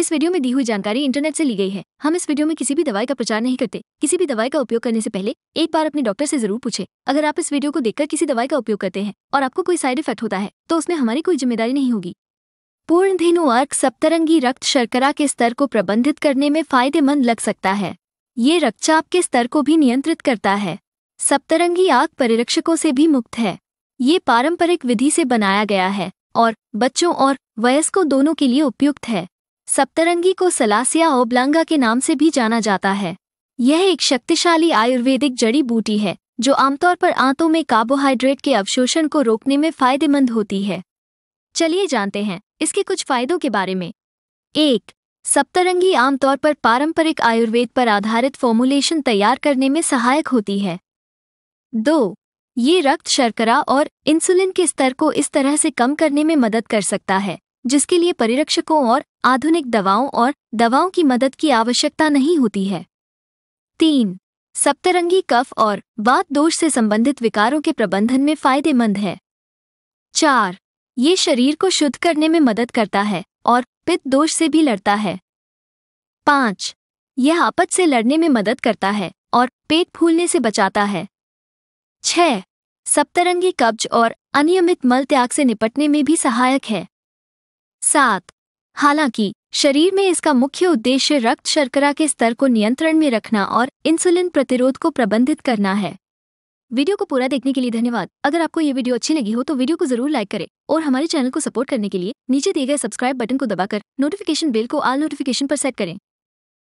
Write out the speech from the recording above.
इस वीडियो में दी हुई जानकारी इंटरनेट से ली गई है हम इस वीडियो में किसी भी दवाई का प्रचार नहीं करते किसी भी दवाई का उपयोग करने से पहले एक बार अपने डॉक्टर से जरूर पूछे अगर आप इस वीडियो को देखकर किसी दवाई का उपयोग करते हैं और आपको कोई साइड इफेक्ट होता है तो उसमें हमारी कोई जिम्मेदारी नहीं होगी पूर्ण धेनु अर्क सप्तरंगी रक्त शर्करा के स्तर को प्रबंधित करने में फायदेमंद लग सकता है ये रक्तचाप के स्तर को भी नियंत्रित करता है सप्तरंगी आग परिरक्षकों से भी मुक्त है ये पारंपरिक विधि से बनाया गया है और बच्चों और वयस्कों दोनों के लिए उपयुक्त है सप्तरंगी को सलासिया ओब्लांगा के नाम से भी जाना जाता है यह एक शक्तिशाली आयुर्वेदिक जड़ी बूटी है जो आमतौर पर आंतों में कार्बोहाइड्रेट के अवशोषण को रोकने में फायदेमंद होती है चलिए जानते हैं इसके कुछ फायदों के बारे में एक सप्तरंगी आमतौर पर पारंपरिक आयुर्वेद पर आधारित फॉर्मुलेशन तैयार करने में सहायक होती है दो ये रक्त शर्करा और इंसुलिन के स्तर को इस तरह से कम करने में मदद कर सकता है जिसके लिए परिरक्षकों और आधुनिक दवाओं और दवाओं की मदद की आवश्यकता नहीं होती है तीन सप्तरंगी कफ और वात दोष से संबंधित विकारों के प्रबंधन में फायदेमंद है चार ये शरीर को शुद्ध करने में मदद करता है और पित्त दोष से भी लड़ता है पाँच यह आपत से लड़ने में मदद करता है और पेट फूलने से बचाता है छ सप्तरंगी कब्ज और अनियमित मल त्याग से निपटने में भी सहायक है सात हालांकि शरीर में इसका मुख्य उद्देश्य रक्त शर्करा के स्तर को नियंत्रण में रखना और इंसुलिन प्रतिरोध को प्रबंधित करना है वीडियो को पूरा देखने के लिए धन्यवाद अगर आपको ये वीडियो अच्छी लगी हो तो वीडियो को जरूर लाइक करें और हमारे चैनल को सपोर्ट करने के लिए नीचे दिए गए सब्सक्राइब बटन को दबाकर नोटिफिकेशन बेल को आल नोटिफिकेशन पर सेट करें